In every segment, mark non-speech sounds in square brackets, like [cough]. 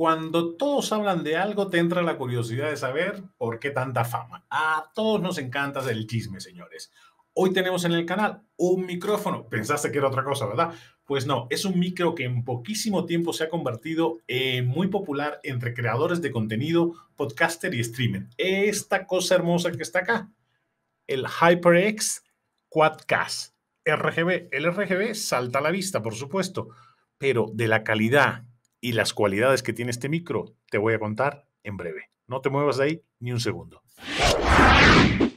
Cuando todos hablan de algo, te entra la curiosidad de saber por qué tanta fama. A todos nos encanta el chisme, señores. Hoy tenemos en el canal un micrófono. Pensaste que era otra cosa, ¿verdad? Pues no, es un micro que en poquísimo tiempo se ha convertido en muy popular entre creadores de contenido, podcaster y streamer. Esta cosa hermosa que está acá, el HyperX Quadcast. RGB, el RGB salta a la vista, por supuesto, pero de la calidad y las cualidades que tiene este micro te voy a contar en breve. No te muevas de ahí ni un segundo.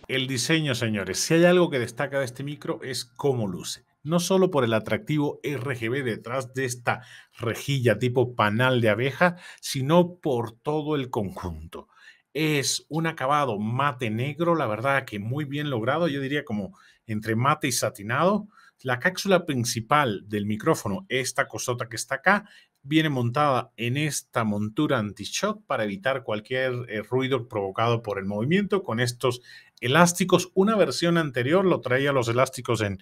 El diseño, señores. Si hay algo que destaca de este micro es cómo luce. No solo por el atractivo RGB detrás de esta rejilla tipo panal de abeja, sino por todo el conjunto. Es un acabado mate negro, la verdad que muy bien logrado, yo diría como entre mate y satinado. La cápsula principal del micrófono, esta cosota que está acá, viene montada en esta montura anti-shock para evitar cualquier eh, ruido provocado por el movimiento con estos elásticos. Una versión anterior lo traía los elásticos en,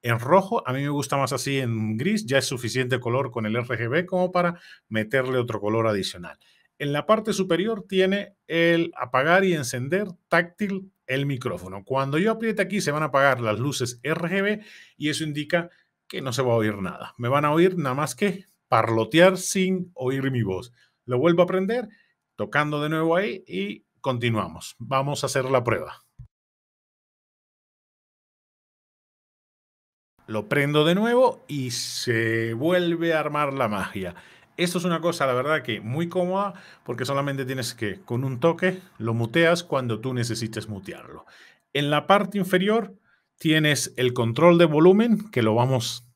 en rojo. A mí me gusta más así en gris. Ya es suficiente color con el RGB como para meterle otro color adicional. En la parte superior tiene el apagar y encender táctil el micrófono. Cuando yo apriete aquí se van a apagar las luces RGB y eso indica que no se va a oír nada. Me van a oír nada más que parlotear sin oír mi voz. Lo vuelvo a aprender tocando de nuevo ahí y continuamos. Vamos a hacer la prueba. Lo prendo de nuevo y se vuelve a armar la magia. Esto es una cosa, la verdad, que muy cómoda porque solamente tienes que, con un toque, lo muteas cuando tú necesites mutearlo. En la parte inferior tienes el control de volumen, que lo vamos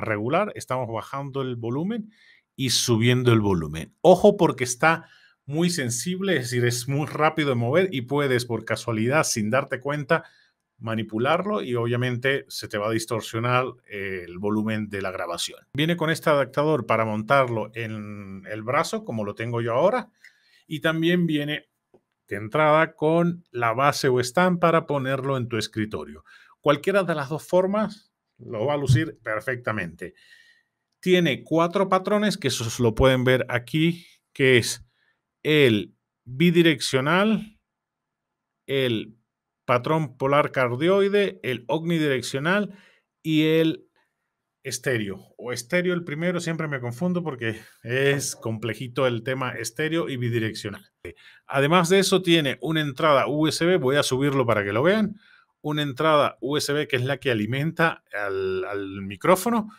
regular, estamos bajando el volumen y subiendo el volumen. Ojo porque está muy sensible, es decir, es muy rápido de mover y puedes por casualidad, sin darte cuenta, manipularlo y obviamente se te va a distorsionar eh, el volumen de la grabación. Viene con este adaptador para montarlo en el brazo, como lo tengo yo ahora, y también viene de entrada con la base o stand para ponerlo en tu escritorio. Cualquiera de las dos formas lo va a lucir perfectamente. Tiene cuatro patrones que esos lo pueden ver aquí, que es el bidireccional, el patrón polar cardioide, el omnidireccional y el estéreo. O estéreo el primero, siempre me confundo porque es complejito el tema estéreo y bidireccional. Además de eso tiene una entrada USB, voy a subirlo para que lo vean, una entrada USB que es la que alimenta al, micrófono,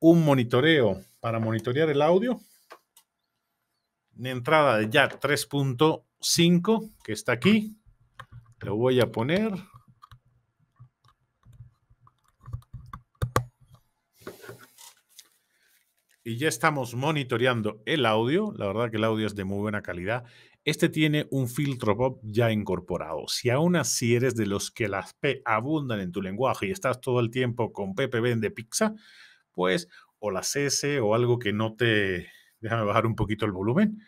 un monitoreo para monitorear el audio, una entrada de jack 3.5 que está aquí, lo voy a poner. Y ya estamos monitoreando el audio. La verdad que el audio es de muy buena calidad. Este tiene un filtro pop ya incorporado. Si aún así eres de los que las P abundan en tu lenguaje y estás todo el tiempo con Pepe de pizza, pues o las S o algo que no te... Déjame bajar un poquito el volumen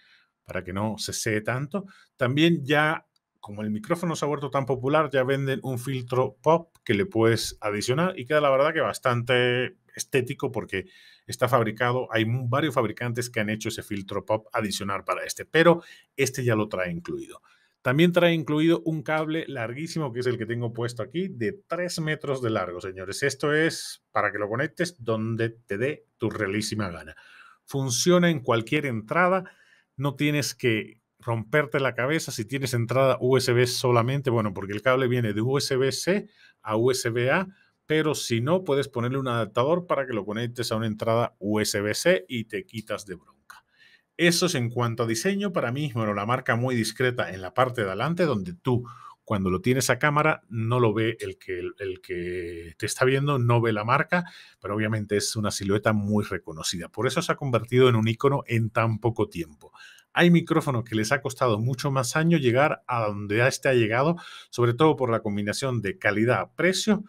para que no se see tanto. También ya, como el micrófono se ha vuelto tan popular, ya venden un filtro pop que le puedes adicionar y queda la verdad que bastante estético porque está fabricado. Hay varios fabricantes que han hecho ese filtro pop adicional para este, pero este ya lo trae incluido. También trae incluido un cable larguísimo, que es el que tengo puesto aquí, de 3 metros de largo, señores. Esto es para que lo conectes donde te dé tu realísima gana. Funciona en cualquier entrada, no tienes que romperte la cabeza si tienes entrada USB solamente, bueno, porque el cable viene de USB-C a USB-A pero si no, puedes ponerle un adaptador para que lo conectes a una entrada USB-C y te quitas de bronca. Eso es en cuanto a diseño, para mí, bueno, la marca muy discreta en la parte de adelante, donde tú cuando lo tienes a cámara no lo ve el que, te está viendo, no ve la marca, pero obviamente es una silueta muy reconocida. Por eso se ha convertido en un icono en tan poco tiempo. Hay micrófonos que les ha costado mucho más años llegar a donde este ha llegado, sobre todo por la combinación de calidad-precio,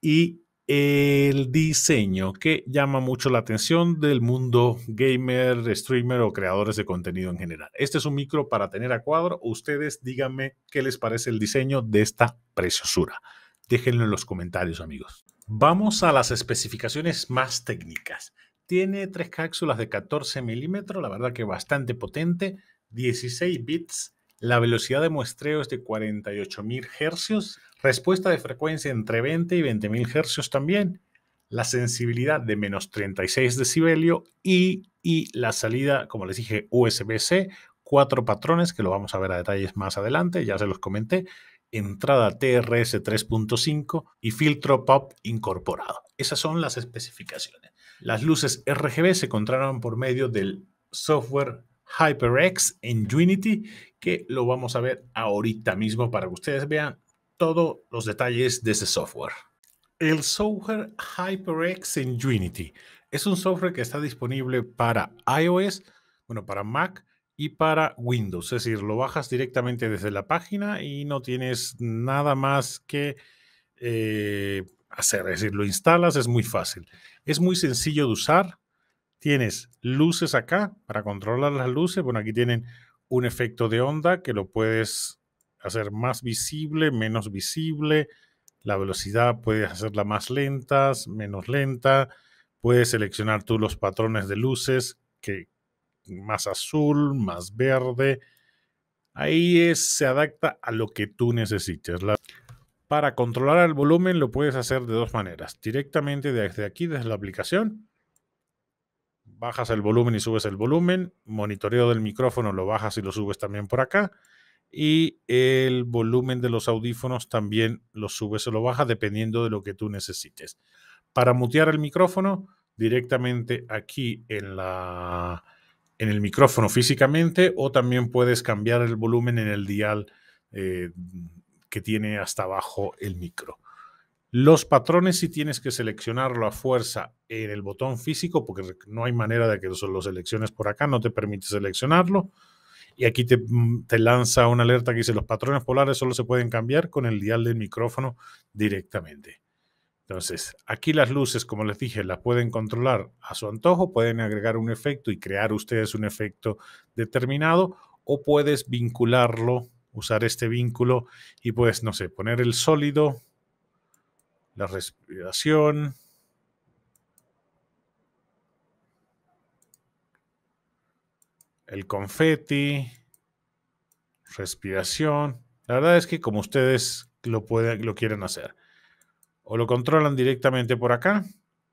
y el diseño que llama mucho la atención del mundo gamer, streamer o creadores de contenido en general. Este es un micro para tener a cuadro. Ustedes díganme qué les parece el diseño de esta preciosura. Déjenlo en los comentarios, amigos. Vamos a las especificaciones más técnicas. Tiene tres cápsulas de 14 milímetros, la verdad que bastante potente, 16 bits, la velocidad de muestreo es de 48.000 hercios Respuesta de frecuencia entre 20 y 20.000 hercios también. La sensibilidad de menos 36 decibelio y, y la salida, como les dije, USB-C, cuatro patrones que lo vamos a ver a detalles más adelante, ya se los comenté, entrada TRS 3.5 y filtro POP incorporado. Esas son las especificaciones. Las luces RGB se encontraron por medio del software HyperX en Unity, que lo vamos a ver ahorita mismo para que ustedes vean todos los detalles de ese software. El software HyperX Unity es un software que está disponible para iOS, bueno, para Mac y para Windows. Es decir, lo bajas directamente desde la página y no tienes nada más que eh, hacer. Es decir, lo instalas, es muy fácil. Es muy sencillo de usar. Tienes luces acá para controlar las luces. Bueno, aquí tienen un efecto de onda que lo puedes hacer más visible, menos visible, la velocidad puedes hacerla más lenta, menos lenta, puedes seleccionar tú los patrones de luces, que más azul, más verde. Ahí se adapta a lo que tú necesites. para controlar el volumen lo puedes hacer de dos maneras. Directamente desde aquí, desde la aplicación, bajas el volumen y subes el volumen. Monitoreo del micrófono lo bajas y lo subes también por acá y el volumen de los audífonos también lo subes o lo bajas dependiendo de lo que tú necesites. Para mutear el micrófono, directamente aquí en, la, en el micrófono físicamente o también puedes cambiar el volumen en el dial eh, que tiene hasta abajo el micro. Los patrones si tienes que seleccionarlo a fuerza en el botón físico porque no hay manera de que lo selecciones por acá, no te permite seleccionarlo y aquí mm, te, lanza una alerta que dice los patrones polares solo se pueden cambiar con el dial del micrófono directamente. Entonces, aquí las luces, como les dije, las pueden controlar a su antojo, pueden agregar un efecto y crear ustedes un efecto determinado o puedes vincularlo, usar este vínculo y puedes, no sé, poner el sólido, la respiración, el confeti, respiración. La verdad es que como ustedes lo, pueden, lo quieren hacer. O lo controlan directamente por acá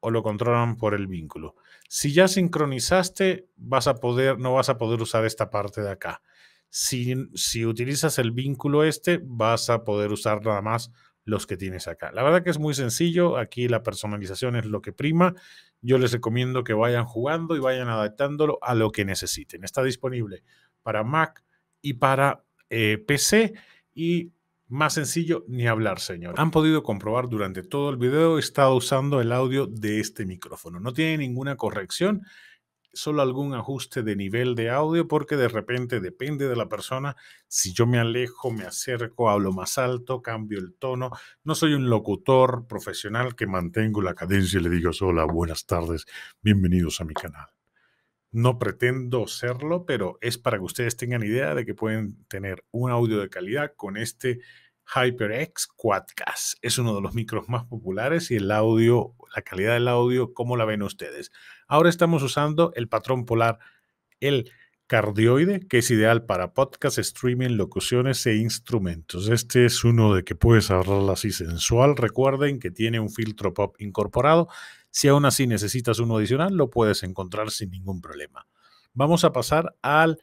o lo controlan por el vínculo. Si ya sincronizaste, vas a poder, no vas a poder usar esta parte de acá. Si, si utilizas el vínculo este, vas a poder usar nada más los que tienes acá. La verdad que es muy sencillo, aquí la personalización es lo que prima. Yo les recomiendo que vayan jugando y vayan adaptándolo a lo que necesiten. Está disponible para Mac y para eh, PC y más sencillo ni hablar, señor. Han podido comprobar durante todo el video, he estado usando el audio de este micrófono. No tiene ninguna corrección solo algún ajuste de nivel de audio porque de repente depende de la persona. Si yo me alejo, me acerco, hablo más alto, cambio el tono. No soy un locutor profesional que mantengo la cadencia y le digo, hola, buenas tardes, bienvenidos a mi canal. No pretendo serlo, pero es para que ustedes tengan idea de que pueden tener un audio de calidad con este HyperX Quadcast. Es uno de los micros más populares y el audio, la calidad del audio, ¿cómo la ven ustedes? Ahora estamos usando el patrón polar, el cardioide, que es ideal para podcast, streaming, locuciones e instrumentos. Este es uno de que puedes hablar así sensual. Recuerden que tiene un filtro pop incorporado. Si aún así necesitas uno adicional, lo puedes encontrar sin ningún problema. Vamos a pasar al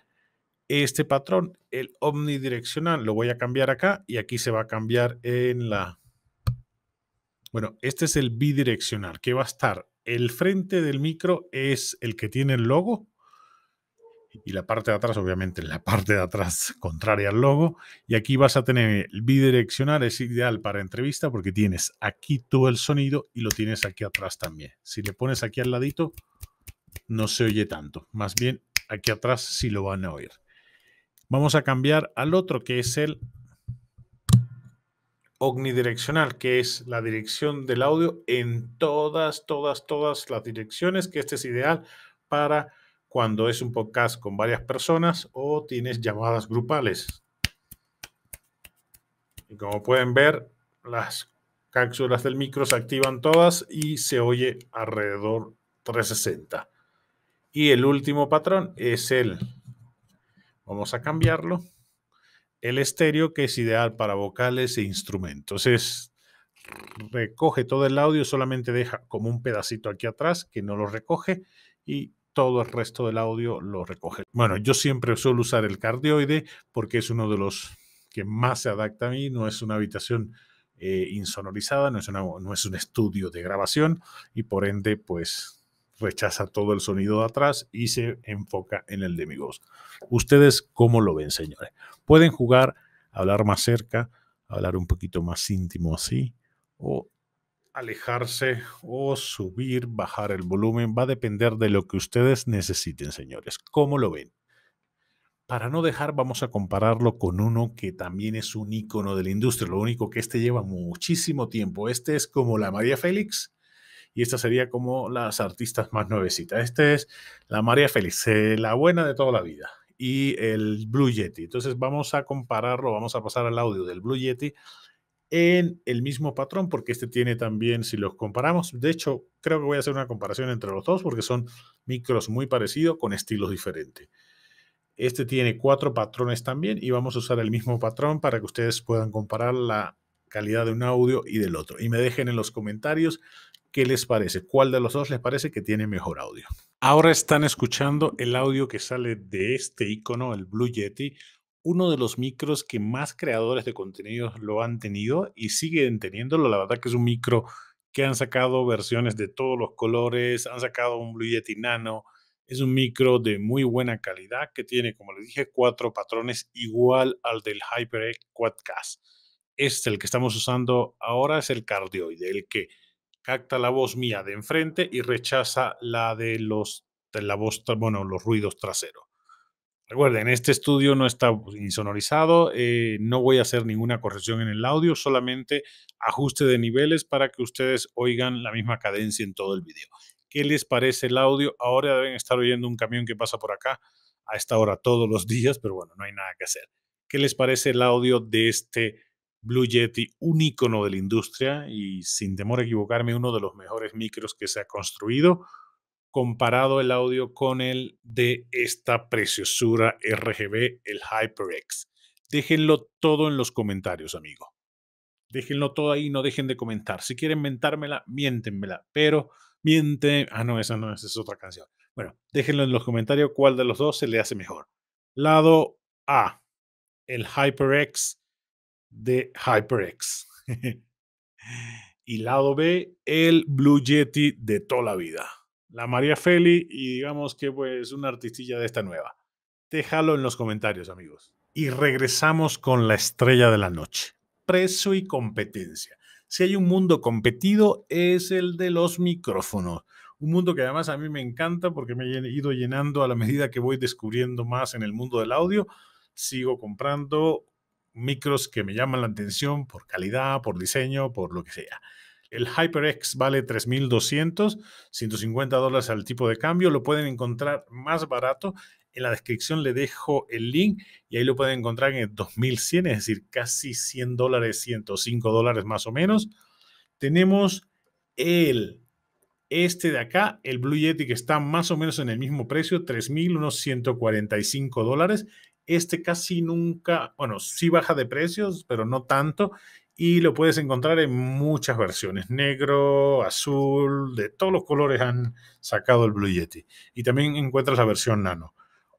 este patrón, el omnidireccional. Lo voy a cambiar acá y aquí se va a cambiar en la... Bueno, este es el bidireccional, que va a estar el frente del micro es el que tiene el logo y la parte de atrás, obviamente, la parte de atrás contraria al logo. Y aquí vas a tener el bidireccional, es ideal para entrevista porque tienes aquí todo el sonido y lo tienes aquí atrás también. Si le pones aquí al ladito, no se oye tanto. Más bien, aquí atrás sí lo van a oír. Vamos a cambiar al otro que es el omnidireccional, que es la dirección del audio en todas, todas, todas las direcciones, que este es ideal para cuando es un podcast con varias personas o tienes llamadas grupales. Y como pueden ver, las cápsulas del micro se activan todas y se oye alrededor 360. Y el último patrón es el. Vamos a cambiarlo el estéreo que es ideal para vocales e instrumentos. Es recoge todo el audio, solamente deja como un pedacito aquí atrás que no lo recoge y todo el resto del audio lo recoge. Bueno, yo siempre suelo usar el cardioide porque es uno de los que más se adapta a mí, no es una habitación eh, insonorizada, no es, no es un estudio de grabación y por ende pues rechaza todo el sonido de atrás y se enfoca en el de mi voz. ¿Ustedes cómo lo ven, señores? Pueden jugar, hablar más cerca, hablar un poquito más íntimo así, o alejarse o subir, bajar el volumen. Va a depender de lo que ustedes necesiten, señores. ¿Cómo lo ven? Para no dejar, vamos a compararlo con uno que también es un icono de la industria. Lo único que este lleva muchísimo tiempo. Este es como la María Félix y esta sería como las artistas más nuevecitas. Este es la María Félix, eh, la buena de toda la vida, y el Blue Yeti. Entonces vamos a compararlo, vamos a pasar al audio del Blue Yeti en el mismo patrón, porque este tiene también, si los comparamos, de hecho, creo que voy a hacer una comparación entre los dos, porque son micros muy parecidos con estilos diferentes. Este tiene cuatro patrones también y vamos a usar el mismo patrón para que ustedes puedan comparar la calidad de un audio y del otro. Y me dejen en los comentarios ¿Qué les parece? ¿Cuál de los dos les parece que tiene mejor audio? Ahora están escuchando el audio que sale de este icono, el Blue Yeti, uno de los micros que más creadores de contenidos lo han tenido y siguen teniéndolo. La verdad que es un micro que han sacado versiones de todos los colores, han sacado un Blue Yeti Nano. Es un micro de muy buena calidad que tiene, como les dije, cuatro patrones igual al del HyperX Quadcast. Este, el que estamos usando ahora, es el cardioide, el que Cacta la voz mía de enfrente y rechaza la de los de la voz, bueno, los ruidos traseros. Recuerden, este estudio no está insonorizado, eh, no voy a hacer ninguna corrección en el audio, solamente ajuste de niveles para que ustedes oigan la misma cadencia en todo el video. ¿Qué les parece el audio? Ahora deben estar oyendo un camión que pasa por acá a esta hora todos los [laughs] días, pero bueno, no hay nada que hacer. ¿Qué les parece el audio de este Blue Yeti, un icono de la industria y sin temor a equivocarme, uno de los mejores micros que se ha construido, comparado el audio con el de esta preciosura RGB, el HyperX. Déjenlo todo en los comentarios, amigo. Déjenlo todo ahí, no dejen de comentar. Si quieren mentármela, miéntenmela, pero miente. Ah, no, esa no, es otra canción. Bueno, déjenlo en los comentarios cuál de los dos se le hace mejor. Lado A, el HyperX de HyperX. y lado B, el Blue Yeti de toda la vida. La María Feli y digamos que pues una artistilla de esta nueva. Déjalo en los comentarios, amigos. Y regresamos con la estrella de la noche. Precio y competencia. Si hay un mundo competido es el de los micrófonos. Un mundo que además a mí me encanta porque me he ido llenando a la medida que voy descubriendo más en el mundo del audio. Sigo comprando micros que me llaman la atención por calidad, por diseño, por lo que sea. El HyperX vale 3.200, 150 dólares al tipo de cambio. Lo pueden encontrar más barato. En la descripción le dejo el link y ahí lo pueden encontrar en 2.100, es decir, casi 100 dólares, 105 dólares más o menos. Tenemos el este de acá, el Blue Yeti, que está más o menos en el mismo precio, 3.145 dólares. Este casi nunca, bueno, sí baja de precios, pero no tanto. Y lo puedes encontrar en muchas versiones, negro, azul, de todos los colores han sacado el Blue Yeti. Y también encuentras la versión nano.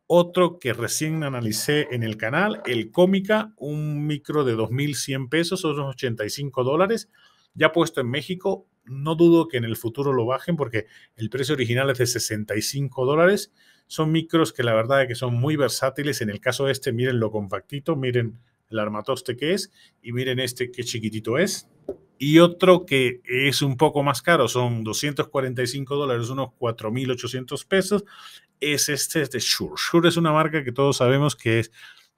Otro que recién analicé en el canal, el Cómica, un micro de 2.100 pesos, unos 85 dólares, ya puesto en México. No dudo que en el futuro lo bajen porque el precio original es de 65 dólares son micros que la verdad es que son muy versátiles. En el caso de este, miren lo compactito, miren el armatoste que es y miren este que chiquitito es. Y otro que es un poco más caro, son 245 dólares, unos 4.800 pesos, es este de Shure. Shure es una marca que todos sabemos que es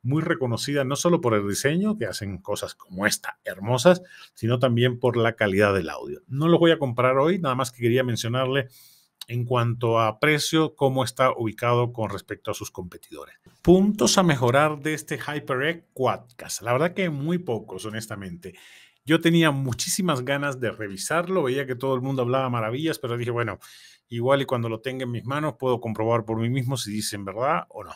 muy reconocida no solo por el diseño, que hacen cosas como esta hermosas, sino también por la calidad del audio. No lo voy a comprar hoy, nada más que quería mencionarle en cuanto a precio, cómo está ubicado con respecto a sus competidores. Puntos a mejorar de este HyperX Quadcast. La verdad que muy pocos, honestamente. Yo tenía muchísimas ganas de revisarlo, veía que todo el mundo hablaba maravillas, pero dije, bueno, igual y cuando lo tenga en mis manos puedo comprobar por mí mismo si dicen verdad o no.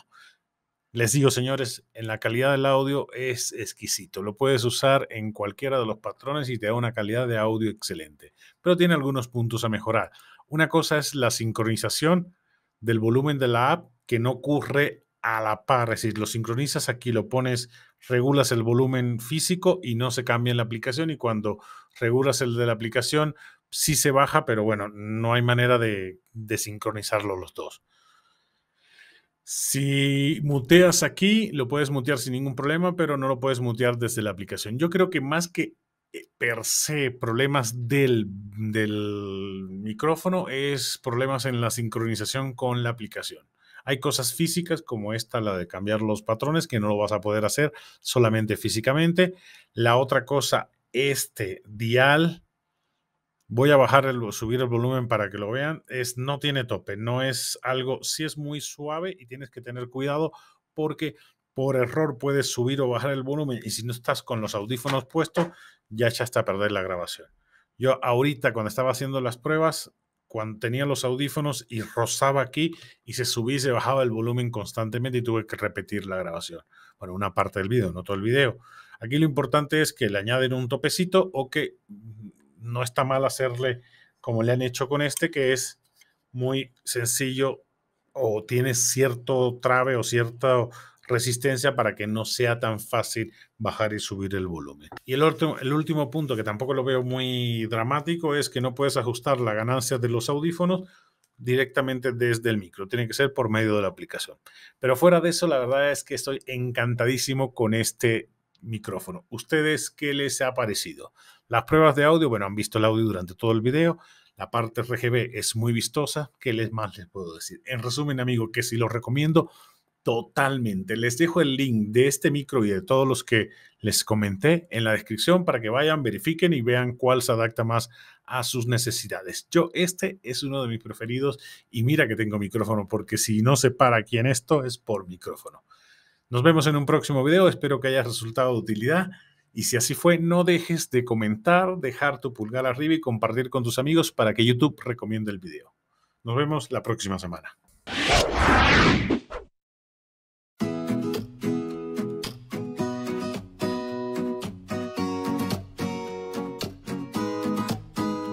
Les digo, señores, en la calidad del audio es exquisito. Lo puedes usar en cualquiera de los patrones y te da una calidad de audio excelente, pero tiene algunos puntos a mejorar. Una cosa es la sincronización del volumen de la app que no ocurre a la par, es decir, lo sincronizas aquí, lo pones, regulas el volumen físico y no se cambia en la aplicación y cuando regulas el de la aplicación sí se baja, pero bueno, no hay manera de, de sincronizarlo los dos. Si muteas aquí, lo puedes mutear sin ningún problema, pero no lo puedes mutear desde la aplicación. Yo creo que más que eh, per se problemas del, del, micrófono es problemas en la sincronización con la aplicación. Hay cosas físicas como esta, la de cambiar los patrones, que no lo vas a poder hacer solamente físicamente. La otra cosa, este dial, voy a bajar el, subir el volumen para que lo vean, es no tiene tope, no es algo, si es muy suave y tienes que tener cuidado porque por error puedes subir o bajar el volumen y si no estás con los audífonos puestos, ya echaste a perder la grabación. Yo ahorita cuando estaba haciendo las pruebas, cuando tenía los audífonos y rozaba aquí y se subía y se bajaba el volumen constantemente y tuve que repetir la grabación. Bueno, una parte del video, no todo el video. Aquí lo importante es que le añaden un topecito o que no está mal hacerle como le han hecho con este, que es muy sencillo o tiene cierto trabe o cierto resistencia para que no sea tan fácil bajar y subir el volumen. Y el, el último punto, que tampoco lo veo muy dramático, es que no puedes ajustar la ganancia de los audífonos directamente desde el micro, tiene que ser por medio de la aplicación. Pero fuera de eso, la verdad es que estoy encantadísimo con este micrófono. ¿Ustedes qué les ha parecido? Las pruebas de audio, bueno, han visto el audio durante todo el video. La parte RGB es muy vistosa. ¿Qué les más les puedo decir? En resumen, amigo, que si lo recomiendo, Totalmente. Les dejo el link de este micro y de todos los que les comenté en la descripción para que vayan, verifiquen y vean cuál se adapta más a sus necesidades. Yo este es uno de mis preferidos y mira que tengo micrófono porque si no se para aquí en esto es por micrófono. Nos vemos en un próximo video. Espero que haya resultado de utilidad. Y si así fue, no dejes de comentar, dejar tu pulgar arriba y compartir con tus amigos para que YouTube recomiende el video. Nos vemos la próxima semana.